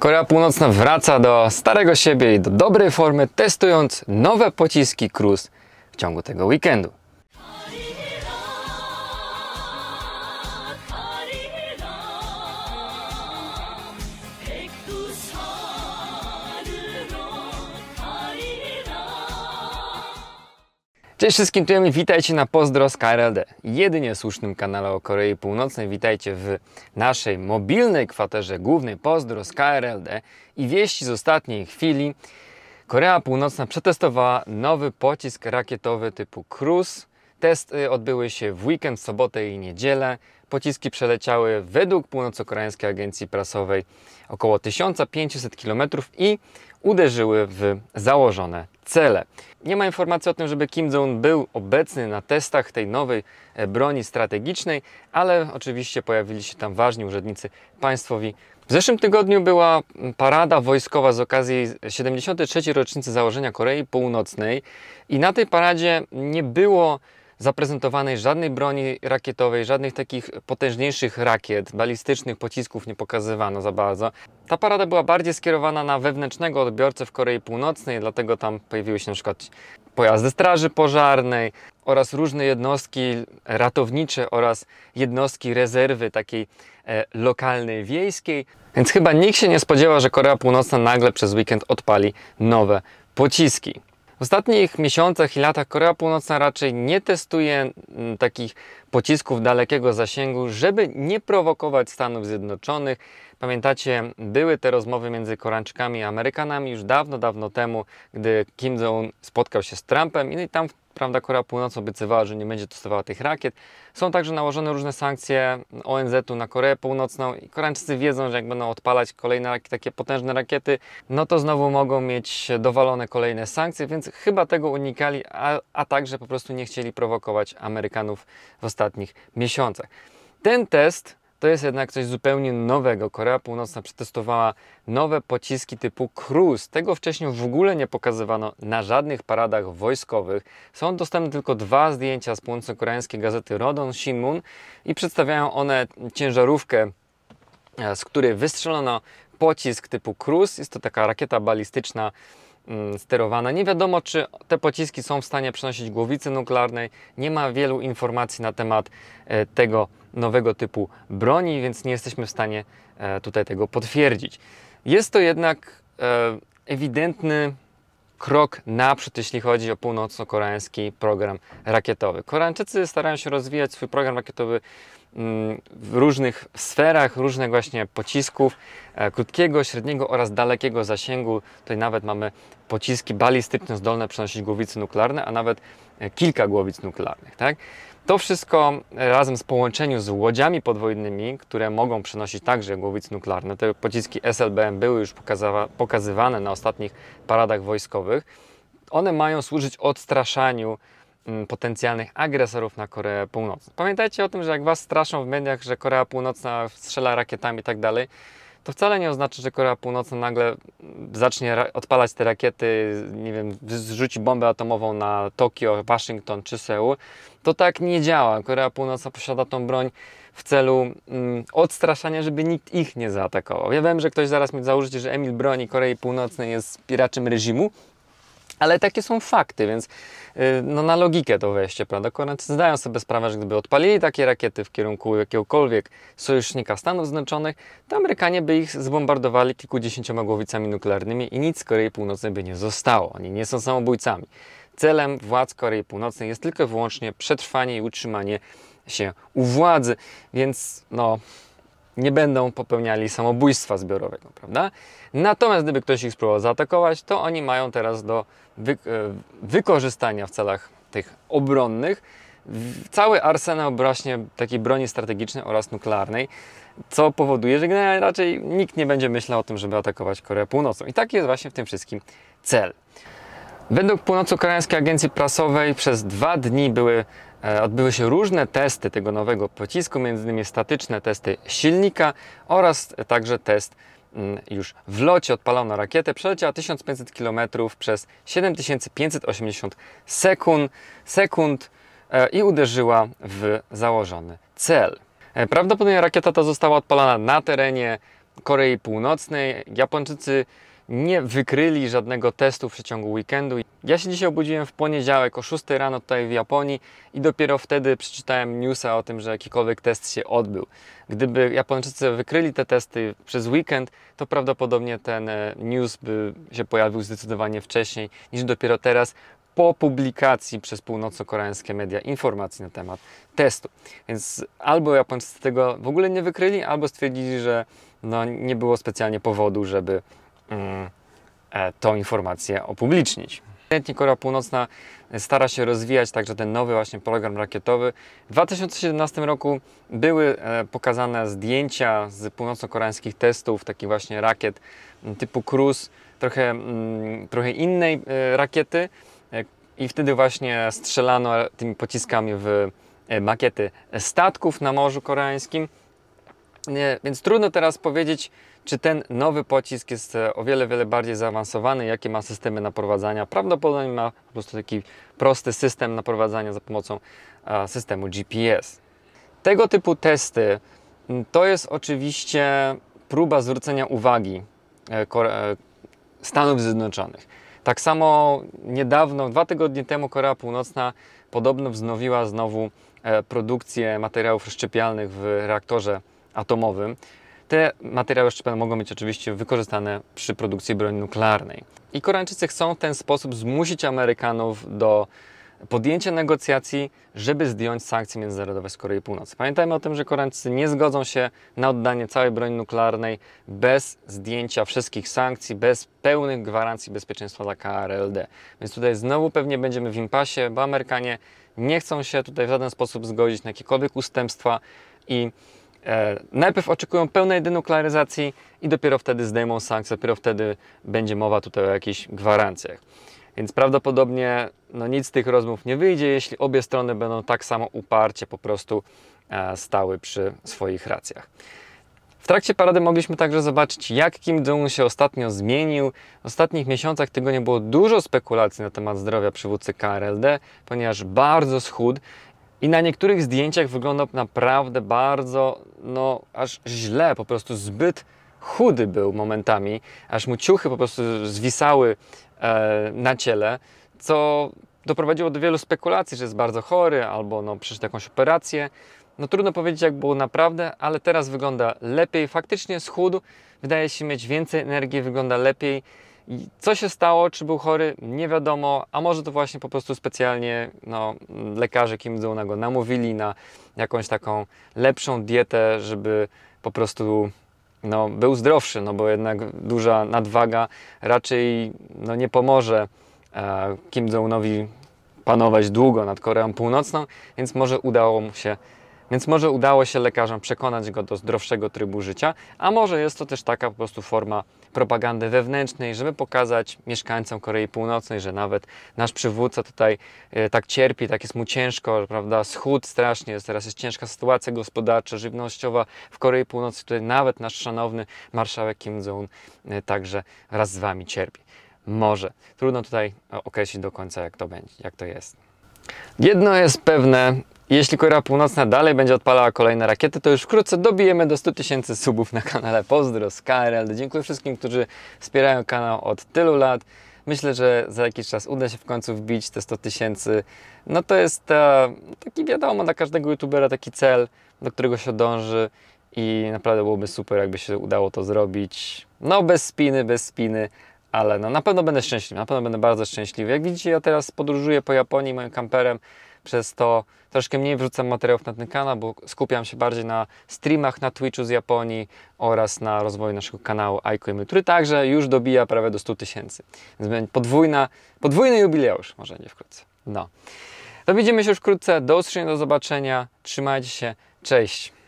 Korea Północna wraca do starego siebie i do dobrej formy, testując nowe pociski Cruise w ciągu tego weekendu. Cześć wszystkim, tu witajcie na Pozdro z KRLD, jedynie słusznym kanale o Korei Północnej. Witajcie w naszej mobilnej kwaterze głównej Pozdro z KRLD i wieści z ostatniej chwili. Korea Północna przetestowała nowy pocisk rakietowy typu Cruise. Testy odbyły się w weekend, sobotę i niedzielę. Pociski przeleciały według północokoreańskiej agencji prasowej około 1500 km i uderzyły w założone cele. Nie ma informacji o tym, żeby Kim Jong un był obecny na testach tej nowej e, broni strategicznej, ale oczywiście pojawili się tam ważni urzędnicy państwowi. W zeszłym tygodniu była mm, parada wojskowa z okazji 73. rocznicy założenia Korei Północnej i na tej paradzie nie było zaprezentowanej żadnej broni rakietowej, żadnych takich potężniejszych rakiet, balistycznych pocisków nie pokazywano za bardzo. Ta parada była bardziej skierowana na wewnętrznego odbiorcę w Korei Północnej, dlatego tam pojawiły się na przykład pojazdy straży pożarnej oraz różne jednostki ratownicze oraz jednostki rezerwy takiej e, lokalnej, wiejskiej. Więc chyba nikt się nie spodziewa, że Korea Północna nagle przez weekend odpali nowe pociski. W ostatnich miesiącach i latach Korea Północna raczej nie testuje mm, takich pocisków dalekiego zasięgu, żeby nie prowokować Stanów Zjednoczonych. Pamiętacie, były te rozmowy między Koreańczykami a Amerykanami już dawno, dawno temu, gdy Kim Jong-un spotkał się z Trumpem i no tam prawda, Korea Północna obiecywała, że nie będzie testowała tych rakiet. Są także nałożone różne sankcje ONZ-u na Koreę Północną i Koreańczycy wiedzą, że jak będą odpalać kolejne takie potężne rakiety, no to znowu mogą mieć dowalone kolejne sankcje, więc chyba tego unikali, a, a także po prostu nie chcieli prowokować Amerykanów w ostatnich miesiącach. Ten test to jest jednak coś zupełnie nowego. Korea Północna przetestowała nowe pociski typu Cruise. Tego wcześniej w ogóle nie pokazywano na żadnych paradach wojskowych. Są dostępne tylko dwa zdjęcia z północno-koreańskiej gazety Rodon Shinmun i przedstawiają one ciężarówkę, e, z której wystrzelono pocisk typu Cruise. Jest to taka rakieta balistyczna Mm, sterowana. Nie wiadomo, czy te pociski są w stanie przenosić głowicy nuklearnej. Nie ma wielu informacji na temat e, tego nowego typu broni, więc nie jesteśmy w stanie e, tutaj tego potwierdzić. Jest to jednak e, ewidentny krok naprzód, jeśli chodzi o północno-koreański program rakietowy. Koreańczycy starają się rozwijać swój program rakietowy Mm, w różnych sferach, różnych właśnie pocisków e, krótkiego, średniego oraz dalekiego zasięgu. Tutaj nawet mamy pociski balistyczne zdolne przenosić głowice nuklearne, a nawet e, kilka głowic nuklearnych. Tak? To wszystko e, razem z połączeniu z łodziami podwójnymi, które mogą przenosić także głowice nuklearne. Te pociski SLBM były już pokazywane na ostatnich paradach wojskowych. One mają służyć odstraszaniu Mm, potencjalnych agresorów na Koreę Północną. Pamiętajcie o tym, że jak Was straszą w mediach, że Korea Północna strzela rakietami i tak dalej, to wcale nie oznacza, że Korea Północna nagle zacznie odpalać te rakiety, nie wiem, zrzuci bombę atomową na Tokio, Waszyngton czy Seul. To tak nie działa. Korea Północna posiada tą broń w celu mm, odstraszania, żeby nikt ich nie zaatakował. Ja wiem, że ktoś zaraz mi założycie, że Emil broni Korei Północnej jest piraczem reżimu, ale takie są fakty, więc y, no, na logikę to wejście, prawda? Koreańcy zdają sobie sprawę, że gdyby odpalili takie rakiety w kierunku jakiegokolwiek sojusznika Stanów Zjednoczonych, to Amerykanie by ich zbombardowali kilkudziesięcioma głowicami nuklearnymi i nic z Korei Północnej by nie zostało. Oni nie są samobójcami. Celem władz Korei Północnej jest tylko i wyłącznie przetrwanie i utrzymanie się u władzy, więc no nie będą popełniali samobójstwa zbiorowego, prawda? Natomiast gdyby ktoś ich spróbował zaatakować, to oni mają teraz do wy e, wykorzystania w celach tych obronnych cały arsenał właśnie takiej broni strategicznej oraz nuklearnej, co powoduje, że raczej nikt nie będzie myślał o tym, żeby atakować Koreę Północną. I taki jest właśnie w tym wszystkim cel. Według północno-koreańskiej agencji prasowej przez dwa dni były E, odbyły się różne testy tego nowego pocisku, między innymi statyczne testy silnika oraz także test mm, już w locie odpalono rakietę, przeleciała 1500 km przez 7580 sekund, sekund e, i uderzyła w założony cel. E, prawdopodobnie rakieta ta została odpalana na terenie Korei Północnej. Japończycy nie wykryli żadnego testu w przeciągu weekendu. Ja się dzisiaj obudziłem w poniedziałek o 6 rano tutaj w Japonii i dopiero wtedy przeczytałem newsa o tym, że jakikolwiek test się odbył. Gdyby Japończycy wykryli te testy przez weekend, to prawdopodobnie ten e, news by się pojawił zdecydowanie wcześniej niż dopiero teraz po publikacji przez północno-koreańskie media informacji na temat testu. Więc albo Japończycy tego w ogóle nie wykryli, albo stwierdzili, że no, nie było specjalnie powodu, żeby E, e, tą informację opublicznić. Ewidentnie Korea Północna stara się rozwijać także ten nowy właśnie program rakietowy. W 2017 roku były e, pokazane zdjęcia z północno-koreańskich testów, takich właśnie rakiet typu Cruise, trochę, mm, trochę innej rakiety i wtedy właśnie strzelano tymi pociskami w makiety statków na Morzu Koreańskim. Nie, więc trudno teraz powiedzieć, czy ten nowy pocisk jest e, o wiele, wiele bardziej zaawansowany, jakie ma systemy naprowadzania. Prawdopodobnie ma po prostu taki prosty system naprowadzania za pomocą a, systemu GPS. Tego typu testy mm, to jest oczywiście próba zwrócenia uwagi e, e, Stanów Zjednoczonych. Tak samo niedawno, dwa tygodnie temu, Korea Północna podobno wznowiła znowu produkcję materiałów rozszczepialnych w reaktorze atomowym. Te materiały szczepionowe mogą być oczywiście wykorzystane przy produkcji broni nuklearnej. I Koreańczycy chcą w ten sposób zmusić Amerykanów do podjęcia negocjacji, żeby zdjąć sankcje międzynarodowe z Korei Północnej. Pamiętajmy o tym, że Koreańczycy nie zgodzą się na oddanie całej broni nuklearnej bez zdjęcia wszystkich sankcji, bez pełnych gwarancji bezpieczeństwa dla KRLD. Więc tutaj znowu pewnie będziemy w impasie, bo Amerykanie nie chcą się tutaj w żaden sposób zgodzić na jakiekolwiek ustępstwa i E, najpierw oczekują pełnej denuklearyzacji i dopiero wtedy zdejmą sankcje, dopiero wtedy będzie mowa tutaj o jakichś gwarancjach. Więc prawdopodobnie no, nic z tych rozmów nie wyjdzie, jeśli obie strony będą tak samo uparcie po prostu e, stały przy swoich racjach. W trakcie parady mogliśmy także zobaczyć, jak Kim Jong-un się ostatnio zmienił. W ostatnich miesiącach tygodnia było dużo spekulacji na temat zdrowia przywódcy KRLD, ponieważ bardzo schudł i na niektórych zdjęciach wyglądał naprawdę bardzo, no aż źle, po prostu zbyt chudy był momentami, aż mu ciuchy po prostu zwisały e, na ciele, co doprowadziło do wielu spekulacji, że jest bardzo chory albo no, przeszedł jakąś operację. No trudno powiedzieć, jak było naprawdę, ale teraz wygląda lepiej, faktycznie schudł, wydaje się mieć więcej energii, wygląda lepiej. I co się stało, czy był chory, nie wiadomo, a może to właśnie po prostu specjalnie no, lekarze Kim jong go namówili na jakąś taką lepszą dietę, żeby po prostu no, był zdrowszy, no bo jednak duża nadwaga raczej no, nie pomoże e, Kim Jong-unowi panować długo nad Koreą Północną, więc może udało mu się więc może udało się lekarzom przekonać go do zdrowszego trybu życia, a może jest to też taka po prostu forma propagandy wewnętrznej, żeby pokazać mieszkańcom Korei Północnej, że nawet nasz przywódca tutaj e, tak cierpi, tak jest mu ciężko, prawda, schód strasznie, teraz jest ciężka sytuacja gospodarcza, żywnościowa w Korei Północnej, tutaj nawet nasz szanowny marszałek Kim Jong-un e, także raz z Wami cierpi. Może. Trudno tutaj e, określić do końca, jak to będzie, jak to jest. Jedno jest pewne, jeśli Korea Północna dalej będzie odpalała kolejne rakiety, to już wkrótce dobijemy do 100 tysięcy subów na kanale. Pozdro z KRL. Dziękuję wszystkim, którzy wspierają kanał od tylu lat. Myślę, że za jakiś czas uda się w końcu wbić te 100 tysięcy. No to jest e, taki wiadomo dla każdego youtubera taki cel, do którego się dąży i naprawdę byłoby super, jakby się udało to zrobić. No bez spiny, bez spiny ale no, na pewno będę szczęśliwy, na pewno będę bardzo szczęśliwy. Jak widzicie, ja teraz podróżuję po Japonii moim kamperem, przez to troszkę mniej wrzucam materiałów na ten kanał, bo skupiam się bardziej na streamach na Twitchu z Japonii oraz na rozwoju naszego kanału Aikuimy, który także już dobija prawie do 100 tysięcy. Więc będzie podwójna, podwójny jubileusz, może nie wkrótce. No. To widzimy się już wkrótce. Do usłyszenia, do zobaczenia. Trzymajcie się. Cześć.